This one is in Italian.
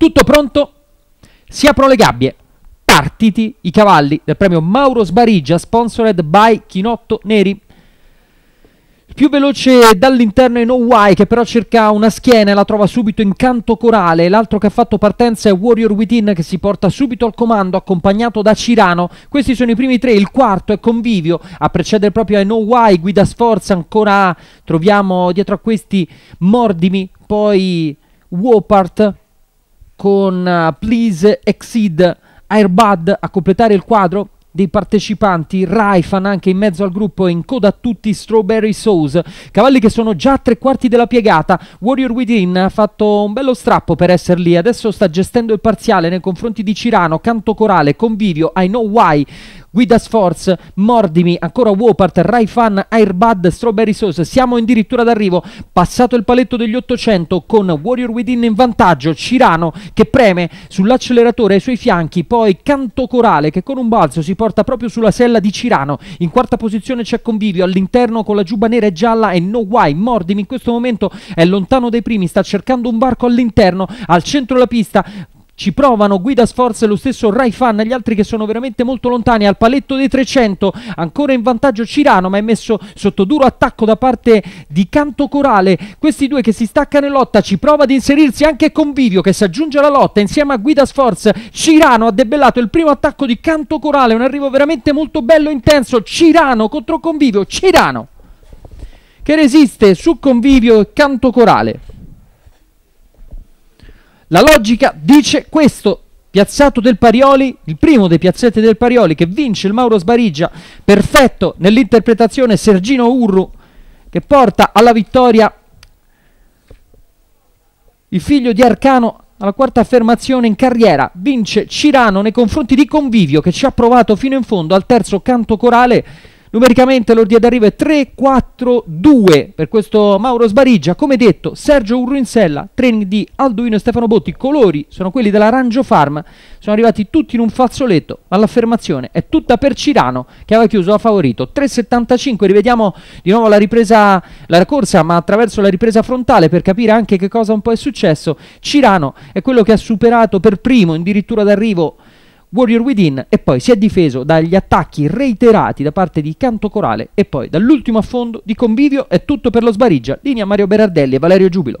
Tutto pronto? Si aprono le gabbie. Partiti i cavalli del premio Mauro Sbarigia, sponsored by Chinotto Neri. Il più veloce dall'interno è No Why, che però cerca una schiena e la trova subito in canto corale. L'altro che ha fatto partenza è Warrior Within, che si porta subito al comando, accompagnato da Cirano. Questi sono i primi tre, il quarto è Convivio. A precedere proprio a No Why, Guida Sforza ancora. Troviamo dietro a questi Mordimi, poi Wopart, con eh, Please Exceed Airbud a completare il quadro dei partecipanti, Raifan anche in mezzo al gruppo e in coda a tutti Strawberry Sauce, cavalli che sono già a tre quarti della piegata, Warrior Within ha fatto un bello strappo per essere lì, adesso sta gestendo il parziale nei confronti di Cirano, Canto Corale, Convivio, I Know Why, Guida Sforce, Mordimi, ancora Wopart, Raifan, Fan, Airbud, Strawberry Sauce. Siamo addirittura d'arrivo, passato il paletto degli 800 con Warrior Within in vantaggio, Cirano che preme sull'acceleratore ai suoi fianchi, poi Canto Corale che con un balzo si porta proprio sulla sella di Cirano. In quarta posizione c'è Convivio all'interno con la giuba nera e gialla e No Why. Mordimi in questo momento è lontano dai primi, sta cercando un barco all'interno, al centro della pista, ci provano Guida Sforza e lo stesso Raifan, gli altri che sono veramente molto lontani al paletto dei 300, ancora in vantaggio Cirano ma è messo sotto duro attacco da parte di Canto Corale, questi due che si staccano in lotta, ci prova ad inserirsi anche Convivio che si aggiunge alla lotta insieme a Guida Sforza, Cirano ha debellato il primo attacco di Canto Corale, un arrivo veramente molto bello e intenso, Cirano contro Convivio, Cirano che resiste su Convivio e Canto Corale. La logica dice questo. Piazzato del Parioli, il primo dei piazzetti del Parioli che vince il Mauro Sbariggia, perfetto nell'interpretazione Sergino Urru che porta alla vittoria il figlio di Arcano alla quarta affermazione in carriera vince Cirano nei confronti di Convivio che ci ha provato fino in fondo al terzo canto corale Numericamente l'ordine d'arrivo è 3-4-2 per questo Mauro Sbarigia. Come detto, Sergio Urruinsella, training di Alduino e Stefano Botti. I colori sono quelli dell'Arancio Farm. Sono arrivati tutti in un fazzoletto, ma l'affermazione è tutta per Cirano che aveva chiuso a favorito. 3-75, rivediamo di nuovo la ripresa, la corsa, ma attraverso la ripresa frontale per capire anche che cosa un po' è successo. Cirano è quello che ha superato per primo, addirittura d'arrivo Warrior Within e poi si è difeso dagli attacchi reiterati da parte di Canto Corale e poi dall'ultimo affondo di Convivio è tutto per lo Sbariggia, linea Mario Berardelli e Valerio Giubilo.